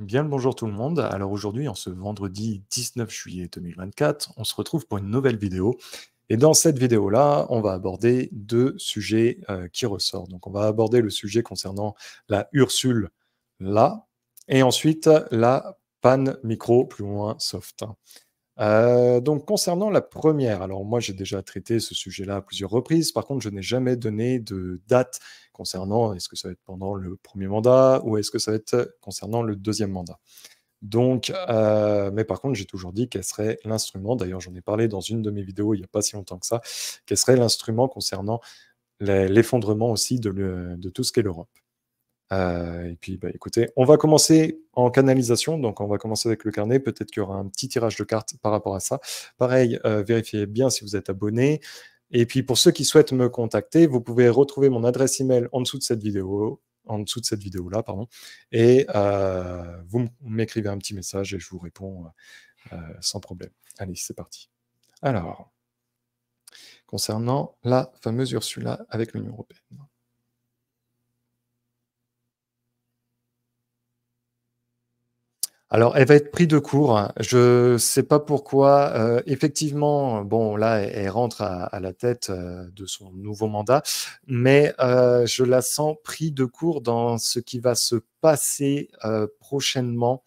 Bien le bonjour tout le monde. Alors aujourd'hui, en ce vendredi 19 juillet 2024, on se retrouve pour une nouvelle vidéo. Et dans cette vidéo-là, on va aborder deux sujets euh, qui ressortent. Donc on va aborder le sujet concernant la Ursule là, et ensuite la panne micro plus ou moins soft. Euh, donc concernant la première, alors moi j'ai déjà traité ce sujet-là à plusieurs reprises, par contre je n'ai jamais donné de date concernant est-ce que ça va être pendant le premier mandat ou est-ce que ça va être concernant le deuxième mandat. Donc, euh, mais par contre j'ai toujours dit qu'elle serait l'instrument, d'ailleurs j'en ai parlé dans une de mes vidéos il n'y a pas si longtemps que ça, qu'elle serait l'instrument concernant l'effondrement aussi de tout ce qu'est l'Europe. Euh, et puis, bah, écoutez, on va commencer en canalisation, donc on va commencer avec le carnet. Peut-être qu'il y aura un petit tirage de cartes par rapport à ça. Pareil, euh, vérifiez bien si vous êtes abonné. Et puis, pour ceux qui souhaitent me contacter, vous pouvez retrouver mon adresse email en dessous de cette vidéo, en dessous de cette vidéo-là, pardon. Et euh, vous m'écrivez un petit message et je vous réponds sans problème. Allez, c'est parti. Alors, concernant la fameuse Ursula avec l'Union européenne. Alors, elle va être prise de court. Je ne sais pas pourquoi. Euh, effectivement, bon, là, elle, rentre à, la tête euh, de son nouveau mandat, mais euh, je la sens prise de court dans ce qui va se passer prochainement.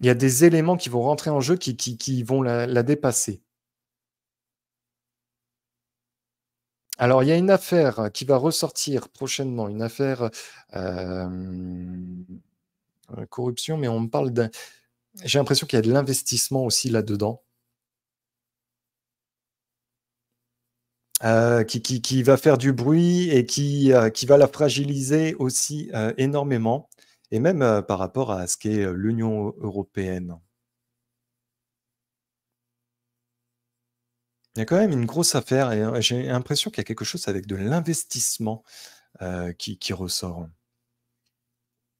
Il y a des éléments qui vont rentrer en jeu qui, vont la dépasser. Alors, il y a une affaire qui va ressortir prochainement, une affaire euh, corruption, mais on me parle d'un. J'ai l'impression qu'il y a de l'investissement aussi là-dedans. Euh, qui, qui, qui, va faire du bruit et qui, euh, qui va la fragiliser aussi énormément, et même par rapport à ce qu'est l'Union européenne. Il y a quand même une grosse affaire, et j'ai l'impression qu'il y a quelque chose avec de l'investissement qui, ressort.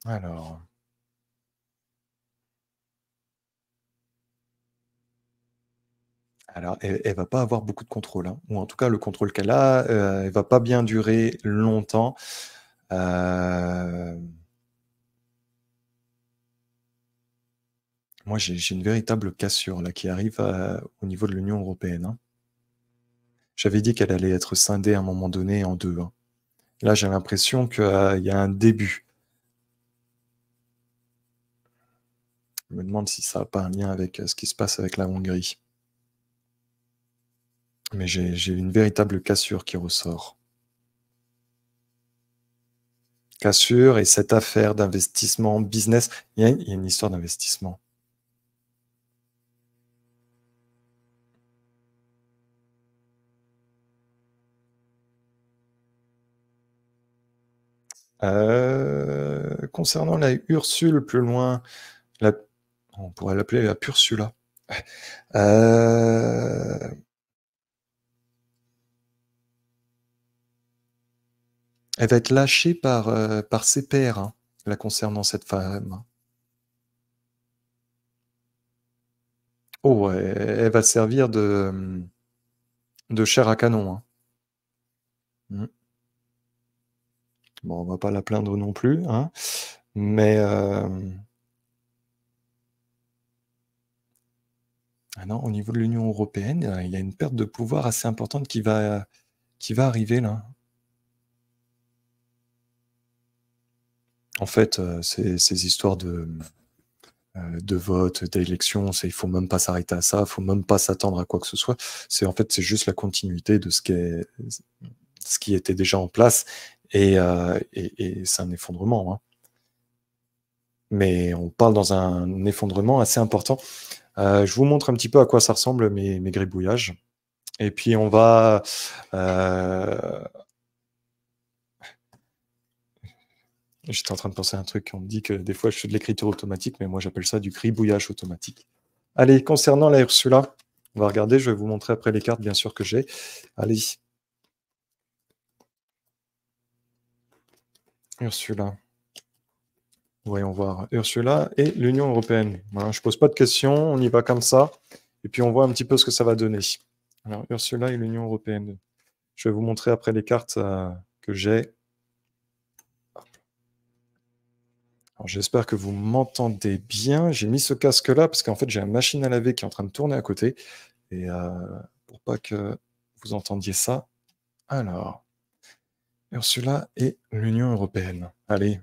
Alors. Alors, elle, ne va pas avoir beaucoup de contrôle, hein. ou en tout cas le contrôle qu'elle a, euh, elle ne va pas bien durer longtemps. Euh, moi, j'ai une véritable cassure là qui arrive euh, au niveau de l'Union européenne. Hein. J'avais dit qu'elle allait être scindée à un moment donné en deux. Hein. Là, j'ai l'impression qu'il y a un début. Je me demande si ça n'a pas un lien avec ce qui se passe avec la Hongrie mais j'ai une véritable cassure qui ressort. Cassure et cette affaire d'investissement, business, il y, a une, histoire d'investissement. Euh, concernant la Ursule plus loin, on pourrait l'appeler la Pursula. Euh, Elle va être lâchée par, euh, par ses pères, hein, là, concernant cette femme. Oh, elle, va servir de, de chair à canon. Hein. Hmm. Bon, on va pas la plaindre non plus, hein, mais euh, ah non, au niveau de l'Union européenne, il y a une perte de pouvoir assez importante qui va, qui va arriver là. en fait, euh, ces, ces, histoires de, euh, de vote, d'élection, il ne faut même pas s'arrêter à ça, il ne faut même pas s'attendre à quoi que ce soit. C'est en fait, c'est juste la continuité de ce qui, ce qui était déjà en place et, euh, c'est un effondrement. Hein. Mais on parle dans un effondrement assez important. je vous montre un petit peu à quoi ça ressemble mes, gribouillages. Et puis on va J'étais en train de penser à un truc. On me dit que des fois, je fais de l'écriture automatique, mais moi, j'appelle ça du gribouillage automatique. Allez, concernant la Ursula, on va regarder. Je vais vous montrer après les cartes, bien sûr, que j'ai. Allez. Ursula. Voyons voir. Ursula et l'Union européenne. je ne pose pas de questions. On y va comme ça. Et puis, on voit un petit peu ce que ça va donner. Alors, Ursula et l'Union européenne. Je vais vous montrer après les cartes euh, que j'ai. Alors j'espère que vous m'entendez bien. J'ai mis ce casque-là parce qu'en fait j'ai une machine à laver qui est en train de tourner à côté. Et euh, pour pas que vous entendiez ça. Alors, Ursula et l'Union européenne. Allez.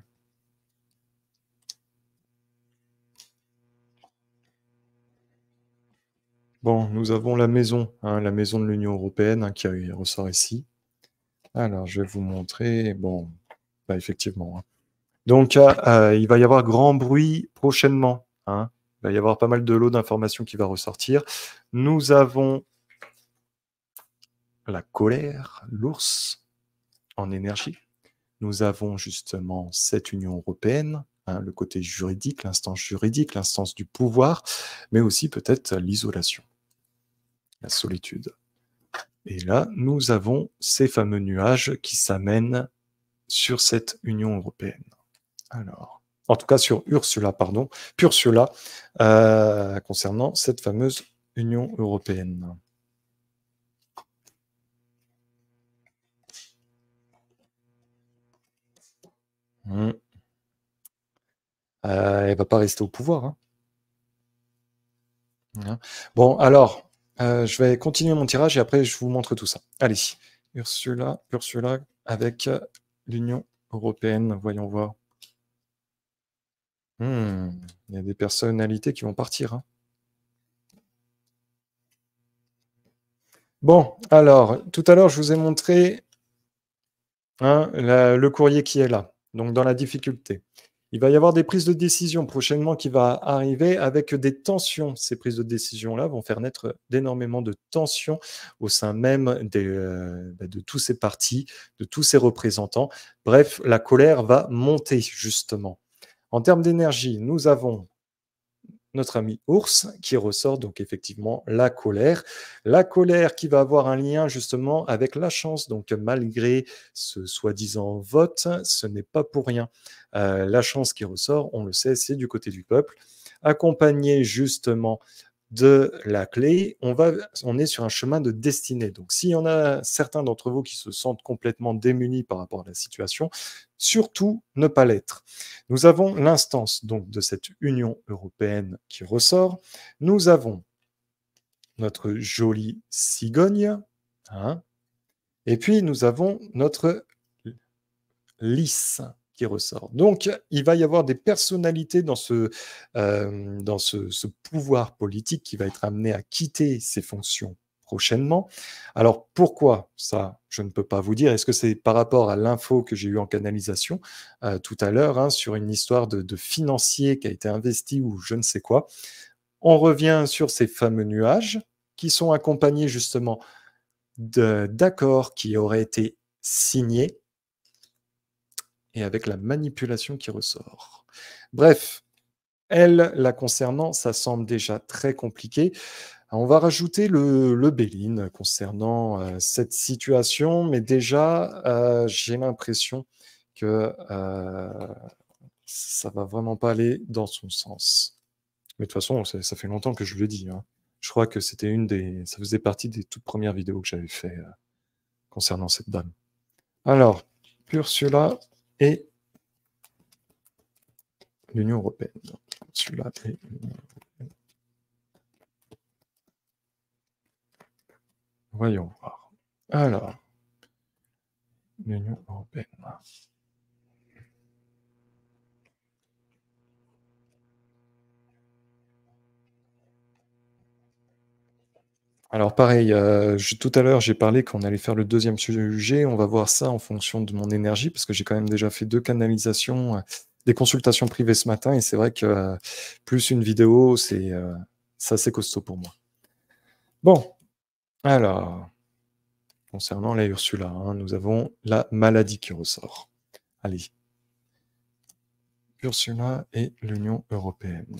Bon, nous avons la maison, hein, la maison de l'Union européenne hein, qui ressort ici. Alors, je vais vous montrer. Bon, bah, effectivement. Hein. Donc, euh, euh, il va y avoir grand bruit prochainement. Hein. Il va y avoir pas mal de lots d'informations qui va ressortir. Nous avons la colère, l'ours en énergie. Nous avons justement cette Union européenne, hein, le côté juridique, l'instance juridique, l'instance du pouvoir, mais aussi peut-être l'isolation, la solitude. Et là, nous avons ces fameux nuages qui s'amènent sur cette Union européenne. Alors, en tout cas sur Ursula, pardon, Ursula, euh, concernant cette fameuse Union européenne. Hmm. Euh, elle ne va pas rester au pouvoir. Hein. Hein. Bon, alors, euh, je vais continuer mon tirage et après je vous montre tout ça. Allez, Ursula, Ursula avec l'Union européenne, voyons voir. Hmm. Il y a des personnalités qui vont partir. Hein. Bon, alors, tout à l'heure, je vous ai montré hein, le courrier qui est là, donc dans la difficulté. Il va y avoir des prises de décision prochainement qui va arriver avec des tensions. Ces prises de décision-là vont faire naître d'énormément de tensions au sein même euh, bah, de tous ces partis, de tous ces représentants. Bref, la colère va monter justement. En termes d'énergie, nous avons notre ami ours qui ressort donc effectivement la colère. La colère qui va avoir un lien justement avec la chance. Donc malgré ce soi-disant vote, ce n'est pas pour rien. Euh, la chance qui ressort, on le sait, c'est du côté du peuple accompagné justement de la clé, on, va, on est sur un chemin de destinée. Donc s'il y en a certains d'entre vous qui se sentent complètement démunis par rapport à la situation, surtout ne pas l'être. Nous avons l'instance donc de cette Union européenne qui ressort. Nous avons notre jolie cigogne, hein, et puis nous avons notre lys ressort. Donc, il va y avoir des personnalités dans ce, euh, dans ce, pouvoir politique qui va être amené à quitter ses fonctions prochainement. Alors pourquoi ça, je ne peux pas vous dire. Est-ce que c'est par rapport à l'info que j'ai eu en canalisation euh, tout à l'heure hein, sur une histoire de, de, financier qui a été investi ou je ne sais quoi On revient sur ces fameux nuages qui sont accompagnés justement d'accords qui auraient été signés et avec la manipulation qui ressort. Bref, elle, la concernant, ça semble déjà très compliqué. On va rajouter le, le Béline concernant euh, cette situation, mais déjà, euh, j'ai l'impression que euh, ça va vraiment pas aller dans son sens. Mais de toute façon, ça, fait longtemps que je le dis. Hein. Je crois que c'était une des, ça faisait partie des toutes premières vidéos que j'avais fait euh, concernant cette dame. Alors, Ursula, et l'Union européenne. Celui-là l'Union européenne. Voyons voir. Alors, l'Union européenne. Alors pareil, euh, tout à l'heure j'ai parlé qu'on allait faire le deuxième sujet, on va voir ça en fonction de mon énergie, parce que j'ai quand même déjà fait deux canalisations, euh, des consultations privées ce matin, et c'est vrai que euh, plus une vidéo, c'est assez costaud pour moi. Bon, alors, concernant la Ursula, hein, nous avons la maladie qui ressort. Allez. Ursula et l'Union européenne.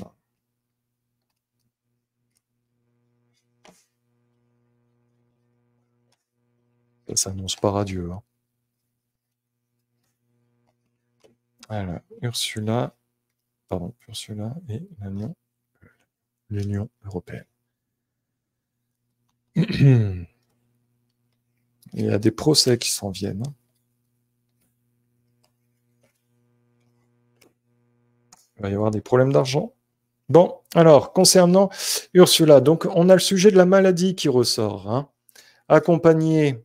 Ça s'annonce pas radieux. Hein. Alors, Ursula, pardon, Ursula et l'Union européenne. Il y a des procès qui s'en viennent. Hein. Il va y avoir des problèmes d'argent. Bon, alors, concernant Ursula, donc on a le sujet de la maladie qui ressort. Hein. Accompagné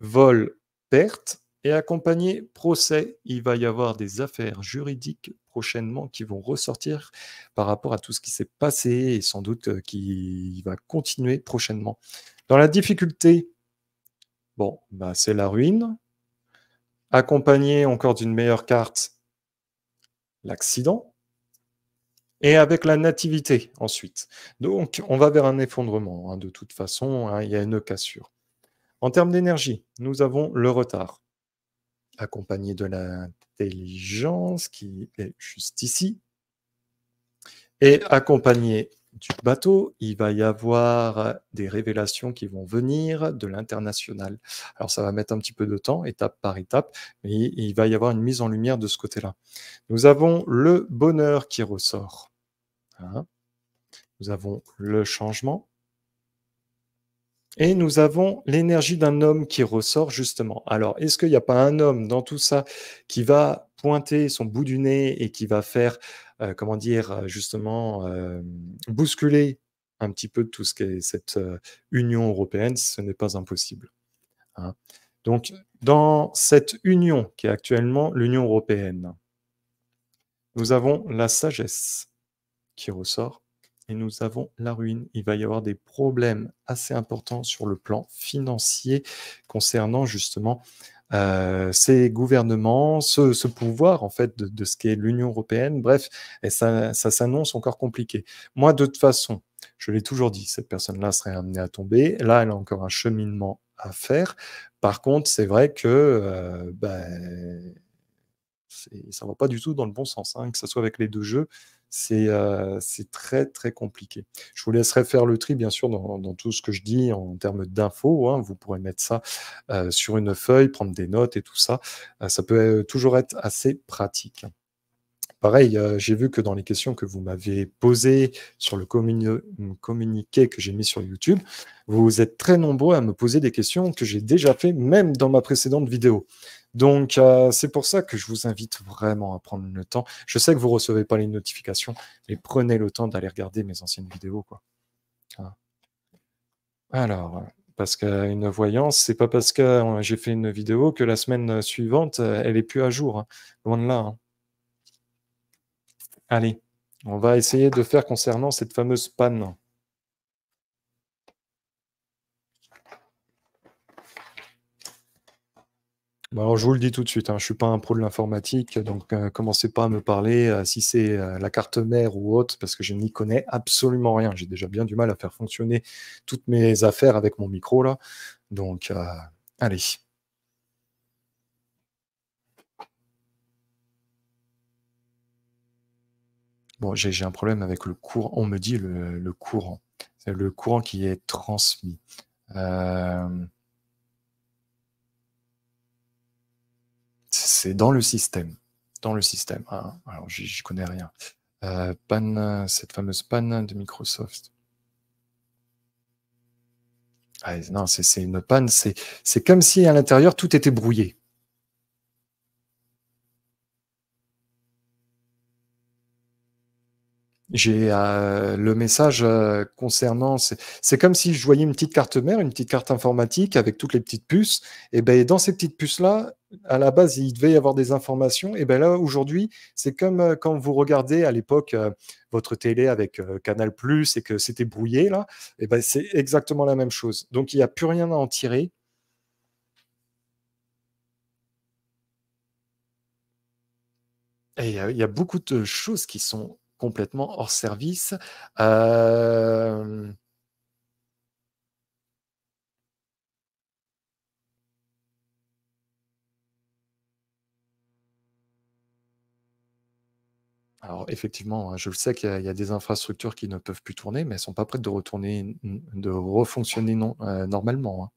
vol, perte et accompagné procès. Il va y avoir des affaires juridiques prochainement qui vont ressortir par rapport à tout ce qui s'est passé et sans doute euh, qui va continuer prochainement. Dans la difficulté, bon, bah, c'est la ruine. Accompagné encore d'une meilleure carte, l'accident. Et avec la nativité ensuite. Donc, on va vers un effondrement. Hein, de toute façon, hein. il y a une cassure. En termes d'énergie, nous avons le retard, accompagné de l'intelligence qui est juste ici. Et accompagné du bateau, il va y avoir des révélations qui vont venir de l'international. Alors ça va mettre un petit peu de temps, étape par étape, mais il va y avoir une mise en lumière de ce côté-là. Nous avons le bonheur qui ressort. Hein nous avons le changement. Et nous avons l'énergie d'un homme qui ressort justement. Alors, est-ce qu'il n'y a pas un homme dans tout ça qui va pointer son bout du nez et qui va faire, euh, comment dire, euh, justement, euh, bousculer un petit peu tout ce qu'est cette Union européenne Ce n'est pas impossible. Hein. Donc, dans cette union qui est actuellement l'Union européenne, nous avons la sagesse qui ressort et nous avons la ruine. Il va y avoir des problèmes assez importants sur le plan financier concernant justement euh, ces gouvernements, ce, pouvoir en fait de, ce qu'est l'Union européenne. Bref, et ça, s'annonce encore compliqué. Moi, de toute façon, je l'ai toujours dit, cette personne-là serait amenée à tomber. Là, elle a encore un cheminement à faire. Par contre, c'est vrai que euh, ben, ça ne va pas du tout dans le bon sens, hein, que ce soit avec les deux jeux. Euh, c'est très très compliqué. Je vous laisserai faire le tri bien sûr dans, tout ce que je dis en termes d'infos. Hein. Vous pourrez mettre ça euh, sur une feuille, prendre des notes et tout ça. Euh, ça peut toujours être assez pratique. Pareil, j'ai vu que dans les questions que vous m'avez posées sur le communiqué que j'ai mis sur YouTube, vous êtes très nombreux à me poser des questions que j'ai déjà fait même dans ma précédente vidéo. Donc, euh, c'est pour ça que je vous invite vraiment à prendre le temps. Je sais que vous ne recevez pas les notifications, mais prenez le temps d'aller regarder mes anciennes vidéos. Quoi. Hein. Alors, parce qu'une voyance, c'est pas parce que euh, j'ai fait une vidéo que la semaine suivante, euh, elle est plus à jour. Hein. Loin de là. Hein. Allez, on va essayer de faire concernant cette fameuse panne. Bah, alors, je vous le dis tout de suite, hein, je ne suis pas un pro de l'informatique, donc ne euh, commencez pas à me parler euh, si c'est euh, la carte mère ou autre, parce que je n'y connais absolument rien. J'ai déjà bien du mal à faire fonctionner toutes mes affaires avec mon micro là. Donc, allez. Bon, j'ai un problème avec le courant. On me dit le, courant. C'est le courant qui est transmis. Euh... c'est dans le système. Dans le système. Hein. alors, j'y connais rien. Euh, panne, cette fameuse panne de Microsoft. Ah, non, c'est une panne. C'est comme si à l'intérieur tout était brouillé. J'ai euh, le message euh, concernant. C'est comme si je voyais une petite carte mère, une petite carte informatique avec toutes les petites puces. Et ben dans ces petites puces là, à la base, il devait y avoir des informations. Et ben là aujourd'hui, c'est comme euh, quand vous regardez à l'époque votre télé avec Canal Plus et que c'était brouillé là. Et ben c'est exactement la même chose. Donc il n'y a plus rien à en tirer. Et il y a beaucoup de choses qui sont complètement hors service. Euh, Alors effectivement, hein, je le sais qu'il y, a des infrastructures qui ne peuvent plus tourner, mais elles ne sont pas prêtes de retourner, de refonctionner non, euh, normalement. Hein.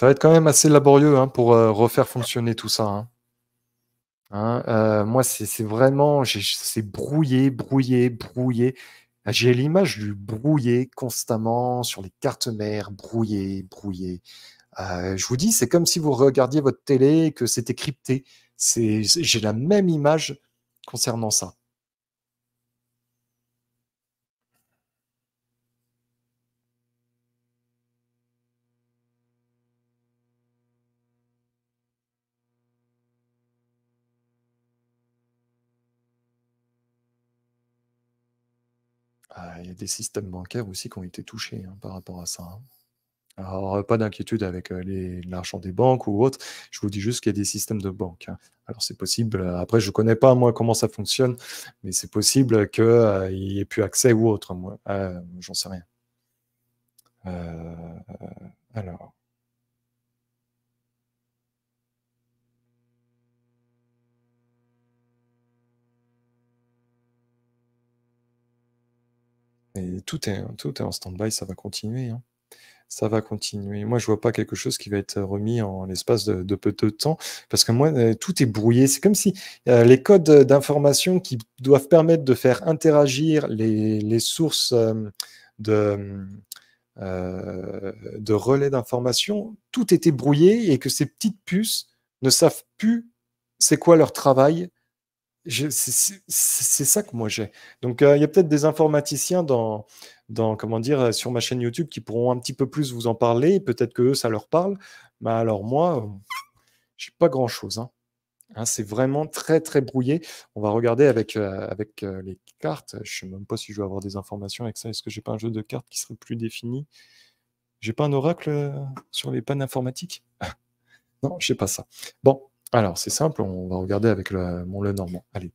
Ça va être quand même assez laborieux hein, pour euh, refaire fonctionner tout ça. Hein. Hein, euh, moi, c'est vraiment, c'est brouillé, brouillé, brouillé. J'ai l'image du brouillé constamment sur les cartes mères, brouillé, brouillé. Euh, je vous dis, c'est comme si vous regardiez votre télé et que c'était crypté. J'ai la même image concernant ça. des systèmes bancaires aussi qui ont été touchés hein, par rapport à ça. Hein. Alors, euh, pas d'inquiétude avec euh, l'argent des banques ou autre. Je vous dis juste qu'il y a des systèmes de banque. Hein. Alors, c'est possible. Euh, après, je ne connais pas, moi, comment ça fonctionne, mais c'est possible qu'il il n'y ait plus accès ou autre. Moi, j'en sais rien. alors. tout est, en stand-by, ça va continuer. Hein. Ça va continuer. Moi, je vois pas quelque chose qui va être remis en l'espace de, peu de temps, parce que moi, euh, tout est brouillé. C'est comme si euh, les codes d'information qui doivent permettre de faire interagir les, sources euh, de, de relais d'information, tout était brouillé et que ces petites puces ne savent plus c'est quoi leur travail c'est ça que moi j'ai. Donc, euh, il y a peut-être des informaticiens dans, comment dire, euh, sur ma chaîne YouTube qui pourront un petit peu plus vous en parler. Peut-être que ça leur parle. Mais alors, moi, je euh, j'ai pas grand-chose. Hein. Hein, c'est vraiment très, très brouillé. On va regarder avec, avec les cartes. Je sais même pas si je vais avoir des informations avec ça. Est-ce que j'ai pas un jeu de cartes qui serait plus défini J'ai pas un oracle sur les pannes informatiques Non, je sais pas ça. Bon, alors, c'est simple, on va regarder avec le, mon Allez.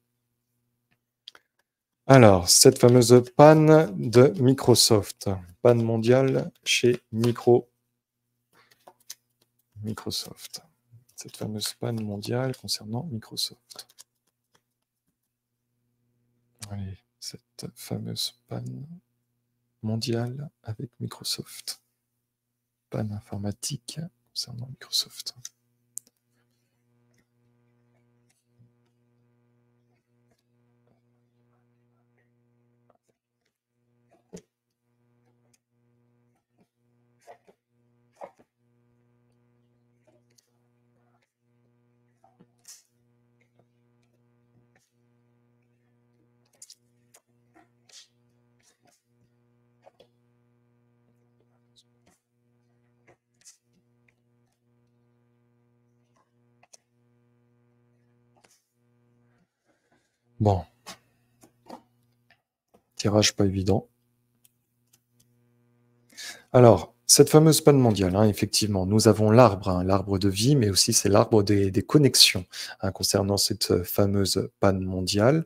Alors, cette fameuse panne de Microsoft, panne mondiale chez Micro... Microsoft. Cette fameuse panne mondiale concernant Microsoft. Allez, cette fameuse panne mondiale avec Microsoft. Panne informatique concernant Microsoft. pas évident. Alors, cette fameuse panne mondiale, hein, effectivement, nous avons l'arbre, hein, l'arbre de vie, mais aussi c'est l'arbre des, connexions hein, concernant cette fameuse panne mondiale.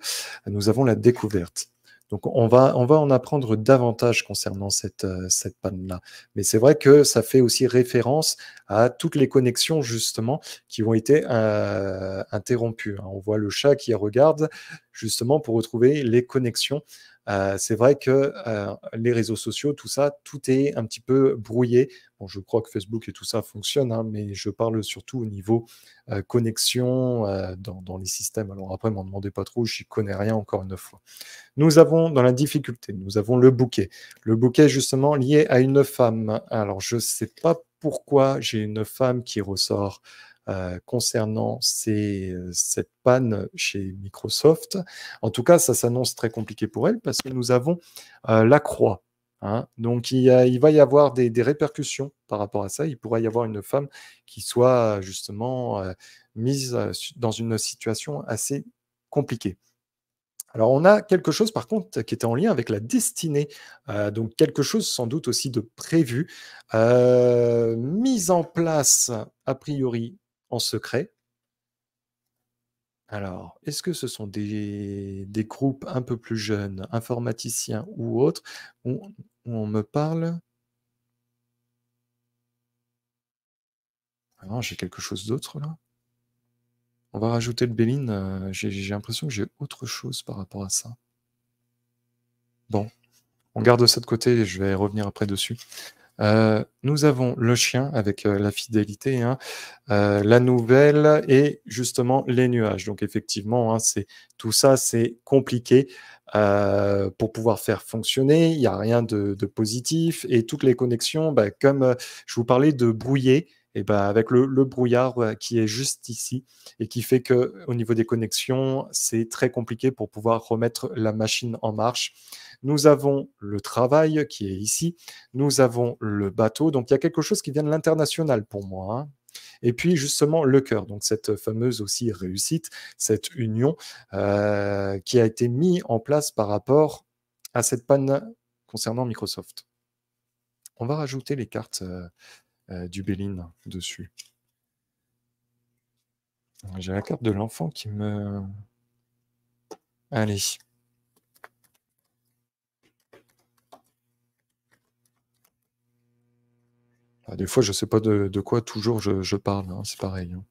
Nous avons la découverte. Donc on va, on va en apprendre davantage concernant cette, cette panne-là. Mais c'est vrai que ça fait aussi référence à toutes les connexions justement qui ont été euh, interrompues. On voit le chat qui regarde justement pour retrouver les connexions euh, c'est vrai que euh, les réseaux sociaux, tout ça, tout est un petit peu brouillé. Bon, je crois que Facebook et tout ça fonctionne, hein, mais je parle surtout au niveau euh, connexion dans, les systèmes. Alors après, ne m'en demandez pas trop, j'y connais rien encore une fois. Nous avons dans la difficulté, nous avons le bouquet. Le bouquet justement lié à une femme. Alors je ne sais pas pourquoi j'ai une femme qui ressort euh, concernant euh, cette panne chez Microsoft. En tout cas, ça s'annonce très compliqué pour elle parce que nous avons euh, la croix. Hein. Donc il, va y avoir des, répercussions par rapport à ça. Il pourrait y avoir une femme qui soit justement mise dans une situation assez compliquée. Alors on a quelque chose par contre qui était en lien avec la destinée, donc quelque chose sans doute aussi de prévu, mise en place a priori secret. Alors, est-ce que ce sont des, des, groupes un peu plus jeunes, informaticiens ou autres, où, on me parle ah j'ai quelque chose d'autre là. On va rajouter le Bélin. Euh, j'ai l'impression que j'ai autre chose par rapport à ça. Bon, on garde ça de côté je vais revenir après dessus. Euh, nous avons le chien avec euh, la fidélité, hein. euh, la nouvelle et justement les nuages. Donc effectivement, hein, tout ça, c'est compliqué pour pouvoir faire fonctionner. Il n'y a rien de, positif et toutes les connexions, bah, comme je vous parlais de brouiller, et ben avec le, brouillard qui est juste ici et qui fait que au niveau des connexions, c'est très compliqué pour pouvoir remettre la machine en marche. Nous avons le travail qui est ici, nous avons le bateau, donc il y a quelque chose qui vient de l'international pour moi. Hein. Et puis justement le cœur, donc cette fameuse aussi réussite, cette union euh, qui a été mise en place par rapport à cette panne concernant Microsoft. On va rajouter les cartes. Euh, euh, du Béline dessus. J'ai la carte de l'enfant qui me. Allez. Ah, des fois, je ne sais pas de, quoi toujours je, parle, hein, c'est pareil. Hein.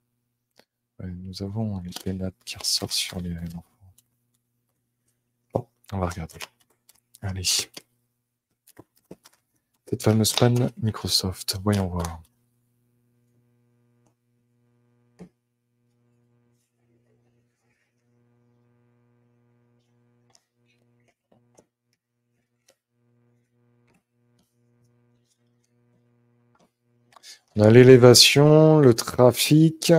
nous avons les pénates qui ressortent sur les enfants. on va regarder. Allez. Cette fameuse panne Microsoft. Voyons voir. On a l'élévation, le trafic,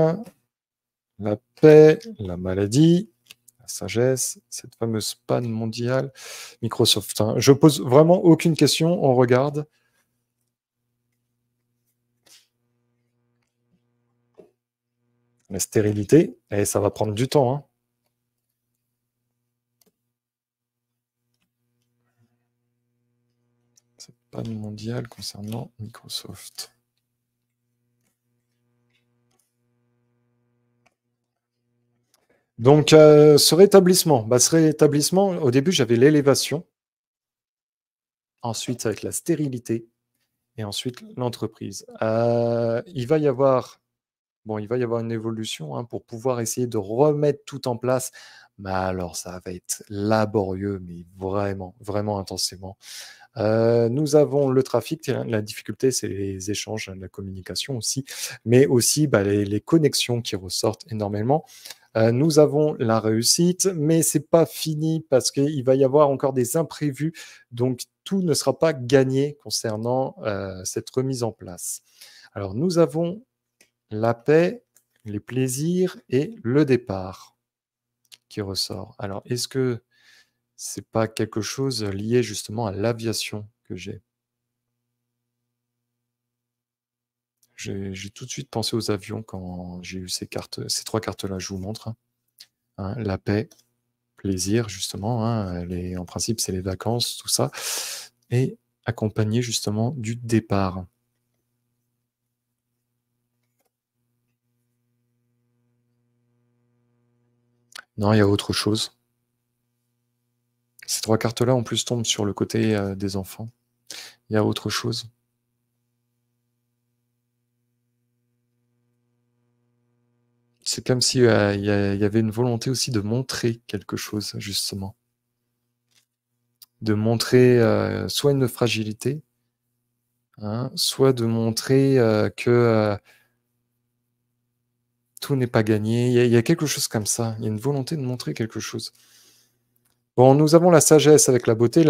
la paix, la maladie sagesse, cette fameuse panne mondiale, Microsoft. Hein. je pose vraiment aucune question, on regarde. La stérilité, et eh, ça va prendre du temps. Hein. Cette panne mondiale concernant Microsoft. Donc, euh, ce rétablissement, bah, ce rétablissement, au début, j'avais l'élévation, ensuite avec la stérilité, et ensuite l'entreprise. Euh, il va y avoir, bon, il va y avoir une évolution hein, pour pouvoir essayer de remettre tout en place. Mais alors, ça va être laborieux, mais vraiment, vraiment intensément. Euh, nous avons le trafic. La difficulté, c'est les échanges, hein, la communication aussi, mais aussi bah, les, connexions qui ressortent énormément. Euh, nous avons la réussite, mais c'est pas fini parce qu'il va y avoir encore des imprévus. Donc tout ne sera pas gagné concernant euh, cette remise en place. Alors nous avons la paix, les plaisirs et le départ qui ressort. Alors est-ce que c'est pas quelque chose lié justement à l'aviation que j'ai J'ai tout de suite pensé aux avions quand j'ai eu ces cartes, ces trois cartes-là. Je vous montre. Hein. Hein, la paix, plaisir, justement. Hein, en principe, c'est les vacances, tout ça. Et accompagné, justement, du départ. Non, il y a autre chose. Ces trois cartes-là, en plus, tombent sur le côté euh, des enfants. Il y a autre chose. c'est comme s'il euh, y, avait une volonté aussi de montrer quelque chose, justement. De montrer euh, soit une fragilité, hein, soit de montrer euh, que tout n'est pas gagné. Il y, a quelque chose comme ça. Il y a une volonté de montrer quelque chose. Bon, nous avons la sagesse avec la beauté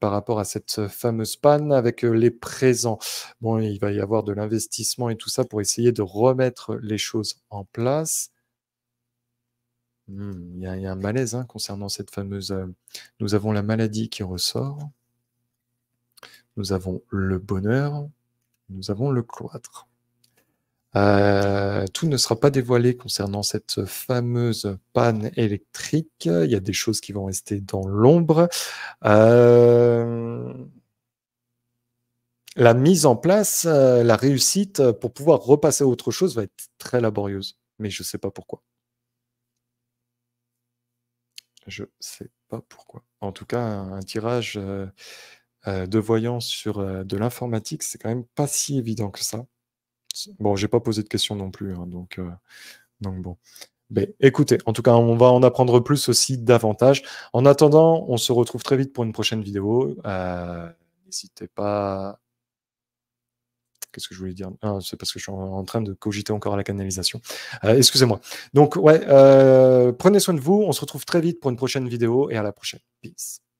par rapport à cette fameuse panne avec euh, les présents. Bon, il va y avoir de l'investissement et tout ça pour essayer de remettre les choses en place. Hmm, il y, a un malaise hein, concernant cette fameuse... Euh, nous avons la maladie qui ressort. Nous avons le bonheur. Nous avons le cloître. Euh, tout ne sera pas dévoilé concernant cette fameuse panne électrique. Il y a des choses qui vont rester dans l'ombre. Euh, la mise en place, euh, la réussite pour pouvoir repasser à autre chose va être très laborieuse, mais je ne sais pas pourquoi. Je ne sais pas pourquoi. En tout cas, un, tirage de voyance sur de l'informatique, c'est quand même pas si évident que ça. Bon, j'ai pas posé de questions non plus, hein, donc, euh, donc bon. Ben, écoutez, en tout cas, on va en apprendre plus aussi davantage. En attendant, on se retrouve très vite pour une prochaine vidéo. Euh, n'hésitez pas. Qu'est-ce que je voulais dire ah, C'est parce que je suis en train de cogiter encore à la canalisation. Euh, excusez-moi. Donc, ouais, prenez soin de vous. On se retrouve très vite pour une prochaine vidéo et à la prochaine. Peace.